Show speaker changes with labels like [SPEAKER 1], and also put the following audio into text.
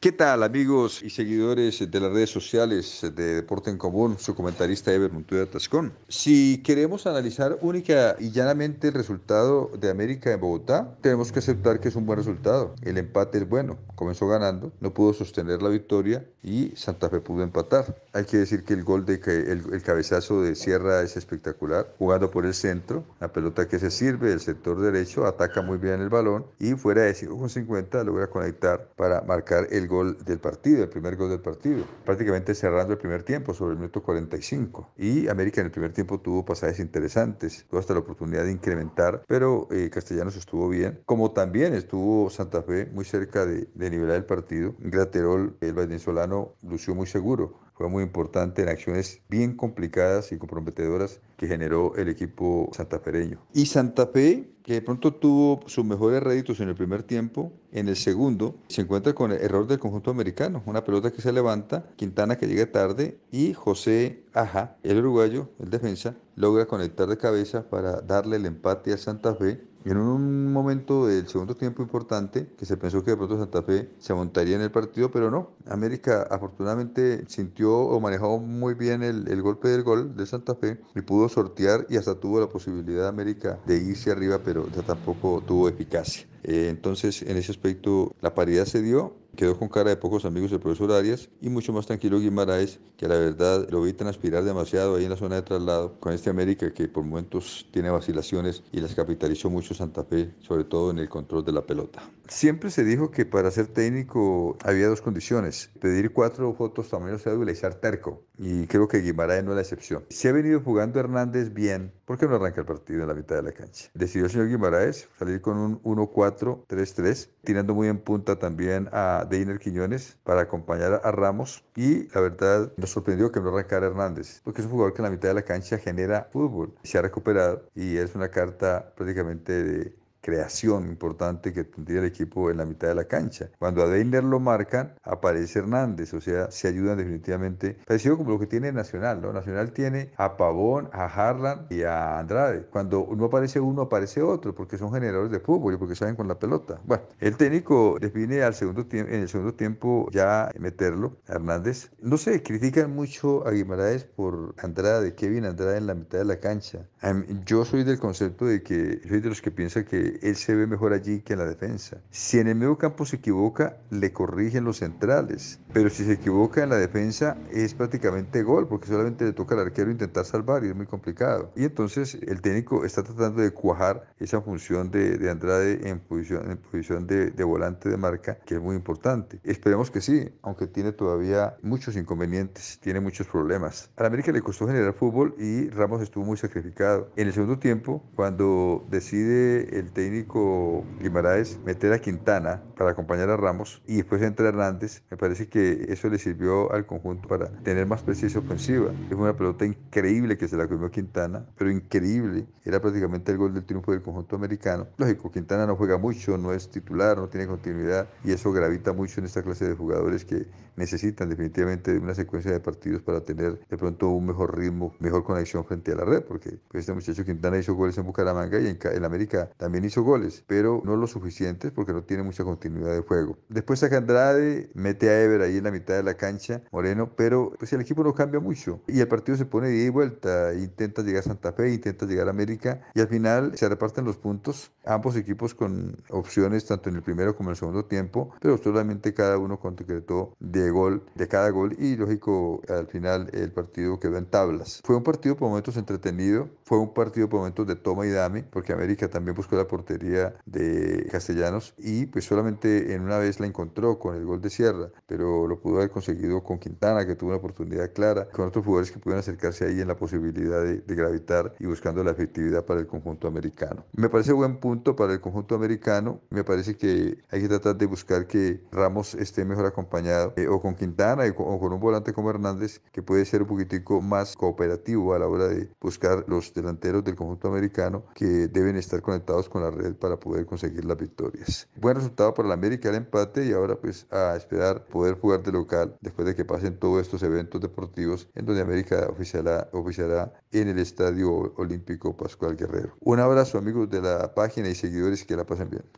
[SPEAKER 1] ¿Qué tal amigos y seguidores de las redes sociales de Deporte en Común? Su comentarista Ever Montoya Tascón. Si queremos analizar única y llanamente el resultado de América en Bogotá, tenemos que aceptar que es un buen resultado. El empate es bueno. Comenzó ganando, no pudo sostener la victoria y Santa Fe pudo empatar. Hay que decir que el gol de el, el cabezazo de Sierra es espectacular, jugando por el centro, la pelota que se sirve del sector derecho, ataca muy bien el balón y fuera de 50 logra conectar para marcar el gol del partido, el primer gol del partido, prácticamente cerrando el primer tiempo sobre el minuto 45. Y América en el primer tiempo tuvo pasajes interesantes, tuvo hasta la oportunidad de incrementar, pero eh, Castellanos estuvo bien, como también estuvo Santa Fe muy cerca de, de nivelar el partido. Graterol, el venezolano, lució muy seguro fue muy importante en acciones bien complicadas y comprometedoras que generó el equipo santafereño. Y Santa Fe, que de pronto tuvo sus mejores réditos en el primer tiempo, en el segundo se encuentra con el error del conjunto americano, una pelota que se levanta, Quintana que llega tarde y José Aja, el uruguayo, el defensa, logra conectar de cabeza para darle el empate a Santa Fe en un momento del segundo tiempo importante, que se pensó que de pronto Santa Fe se montaría en el partido, pero no. América afortunadamente sintió o manejó muy bien el, golpe del gol de Santa Fe y pudo sortear y hasta tuvo la posibilidad de América de irse arriba, pero ya tampoco tuvo eficacia. Eh, entonces, en ese aspecto, la paridad se dio Quedó con cara de pocos amigos el profesor Arias y mucho más tranquilo Guimaraes, que la verdad lo vi transpirar demasiado ahí en la zona de traslado con este América que por momentos tiene vacilaciones y las capitalizó mucho Santa Fe, sobre todo en el control de la pelota. Siempre se dijo que para ser técnico había dos condiciones, pedir cuatro fotos también o y ser terco, y creo que Guimaraes no es la excepción. Se ha venido jugando Hernández bien, ¿por qué no arranca el partido en la mitad de la cancha? Decidió el señor Guimaraes salir con un 1-4-3-3, tirando muy en punta también a de Quiñones para acompañar a Ramos y la verdad nos sorprendió que no arrancara Hernández, porque es un jugador que en la mitad de la cancha genera fútbol, se ha recuperado y es una carta prácticamente de creación importante que tendría el equipo en la mitad de la cancha. Cuando a Deiner lo marcan, aparece Hernández, o sea, se ayudan definitivamente. Parecido como lo que tiene Nacional, ¿no? Nacional tiene a Pavón, a Harlan y a Andrade. Cuando no aparece uno, aparece otro, porque son generadores de fútbol y porque saben con la pelota. Bueno, el técnico define al segundo en el segundo tiempo ya meterlo, Hernández. No sé, critican mucho a Guimaraes por Andrade, Kevin Andrade en la mitad de la cancha. Em, yo soy del concepto de que, soy de los que piensa que él se ve mejor allí que en la defensa. Si en el medio campo se equivoca, le corrigen los centrales, pero si se equivoca en la defensa es prácticamente gol, porque solamente le toca al arquero intentar salvar y es muy complicado. Y entonces el técnico está tratando de cuajar esa función de, Andrade en posición, de, de volante de marca, que es muy importante. Esperemos que sí, aunque tiene todavía muchos inconvenientes, tiene muchos problemas. A la América le costó generar fútbol y Ramos estuvo muy sacrificado. En el segundo tiempo, cuando decide el técnico Guimaraes meter a Quintana para acompañar a Ramos y después entra Hernández, me parece que eso le sirvió al conjunto para tener más precisión ofensiva. Es una pelota increíble que se la comió Quintana, pero increíble. Era prácticamente el gol del triunfo del conjunto americano. Lógico, Quintana no juega mucho, no es titular, no tiene continuidad y eso gravita mucho en esta clase de jugadores que necesitan definitivamente una secuencia de partidos para tener de pronto un mejor ritmo, mejor conexión frente a la red, porque pues, este muchacho Quintana hizo goles en Bucaramanga y en, en América también hizo goles, pero no lo suficientes porque no tiene mucha continuidad de juego. Después saca Andrade, mete a Ever ahí en la mitad de la cancha, Moreno, pero pues el equipo no cambia mucho y el partido se pone de ida y vuelta, intenta llegar a Santa Fe, intenta llegar a América y al final se reparten los puntos, ambos equipos con opciones tanto en el primero como en el segundo tiempo, pero solamente cada uno concretó de gol, de cada gol y lógico al final el partido quedó en tablas. Fue un partido por momentos entretenido, fue un partido por momentos de toma y dame, porque América también buscó la oportunidad portería de Castellanos y pues solamente en una vez la encontró con el gol de Sierra, pero lo pudo haber conseguido con Quintana, que tuvo una oportunidad clara, con otros jugadores que pudieron acercarse ahí en la posibilidad de, gravitar y buscando la efectividad para el conjunto americano. Me parece buen punto para el conjunto americano, me parece que hay que tratar de buscar que Ramos esté mejor acompañado eh, o con Quintana o con un volante como Hernández que puede ser un poquitico más cooperativo a la hora de buscar los delanteros del conjunto americano que deben estar conectados con la red para poder conseguir las victorias. Buen resultado para la América, el empate y ahora pues a esperar poder jugar de local después de que pasen todos estos eventos deportivos en donde América oficiará, oficiará en el Estadio Olímpico Pascual Guerrero. Un abrazo amigos de la página y seguidores que la pasen bien.